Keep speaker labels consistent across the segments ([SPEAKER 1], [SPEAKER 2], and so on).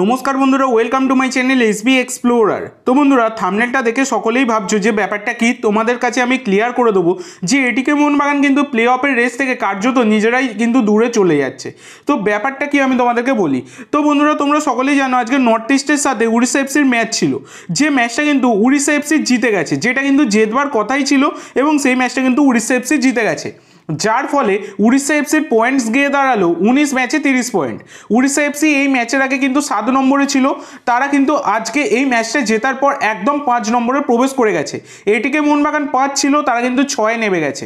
[SPEAKER 1] নমস্কার বন্ধুরা welcome to my channel SB explorer তো বন্ধুরা থামনেলটা দেখে সকলেই ভাবছো যে ব্যাপারটা কি তোমাদের কাছে আমি ক্লিয়ার করে দেবো যে এটিকে মোহনবাগান কিন্তু প্লে অফের রেস থেকে কার্যত নিজেরাই কিন্তু দূরে চলে যাচ্ছে তো ব্যাপারটা কি আমি তোমাদেরকে বলি তো বন্ধুরা তোমরা সকলেই জানো আজকে নর্থ ইস্টের সাথে উড়িষ্যা এফসির ম্যাচ ছিল যে ম্যাচটা কিন্তু উড়িষ্যা এফসি জিতে গেছে যেটা কিন্তু জেতবার কথাই ছিল এবং সেই ম্যাচটা কিন্তু উড়িষ্যা এফসি জিতে গেছে যার ফলে উড়িষ্যা এফসির পয়েন্টস গিয়ে দাঁড়ালো উনিশ ম্যাচে তিরিশ পয়েন্ট উড়িষ্যা এফসি এই ম্যাচের আগে কিন্তু সাত নম্বরে ছিল তারা কিন্তু আজকে এই ম্যাচটা জেতার পর একদম পাঁচ নম্বরে প্রবেশ করে গেছে এটিকে মোহনবাগান পাঁচ ছিল তারা কিন্তু ছয় নেমে গেছে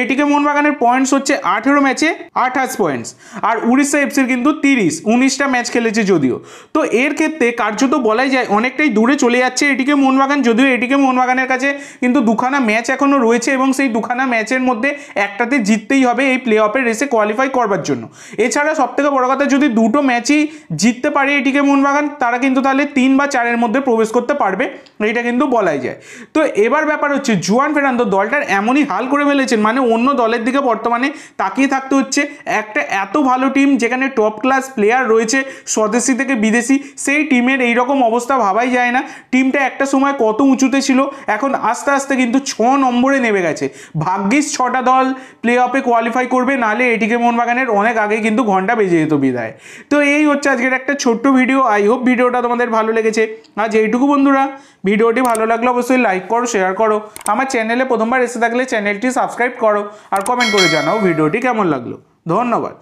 [SPEAKER 1] এটিকে মোহনবাগানের পয়েন্টস হচ্ছে আঠেরো ম্যাচে আঠাশ পয়েন্টস আর উড়িষ্যা এফসির কিন্তু তিরিশ উনিশটা ম্যাচ খেলেছে যদিও তো এর ক্ষেত্রে কার্যত বলাই যায় অনেকটাই দূরে চলে যাচ্ছে এটিকে মোহনবাগান যদিও এটিকে মোহনবাগানের কাছে কিন্তু দুখানা ম্যাচ এখনও রয়েছে এবং সেই দুখানা ম্যাচের মধ্যে একটাতে আমাদের জিততেই হবে এই প্লে অফের রেসে কোয়ালিফাই করবার জন্য এছাড়া সবথেকে বড় কথা যদি দুটো ম্যাচই জিততে পারে এটিকে মোহনবাগান তারা কিন্তু তাহলে তিন বা চারের মধ্যে প্রবেশ করতে পারবে এটা কিন্তু বলাই যায় তো এবার ব্যাপার হচ্ছে জুয়ান ফেরান্দো দলটার এমনই হাল করে ফেলেছেন মানে অন্য দলের দিকে বর্তমানে তাকিয়ে থাকতে হচ্ছে একটা এত ভালো টিম যেখানে টপ ক্লাস প্লেয়ার রয়েছে স্বদেশি থেকে বিদেশি সেই টিমের এই রকম অবস্থা ভাবাই যায় না টিমটা একটা সময় কত উঁচুতে ছিল এখন আস্তে আস্তে কিন্তু ছ নম্বরে নেমে গেছে ভাগ্যিস ছটা দল প্লে অফে কোয়ালিফাই করবে নালে এটিকে মোহনবাগানের অনেক আগে কিন্তু ঘন্টা বেজে যেত বিদায় তো এই হচ্ছে আজকের একটা ছোট্ট ভিডিও আই হোপ ভিডিওটা তোমাদের ভালো লেগেছে আজ এইটুকু বন্ধুরা ভিডিওটি ভালো লাগলে অবশ্যই লাইক করো শেয়ার করো আমার চ্যানেলে প্রথমবার এসে থাকলে চ্যানেলটি সাবস্ক্রাইব করো আর কমেন্ট করে জানাও ভিডিওটি কেমন লাগলো ধন্যবাদ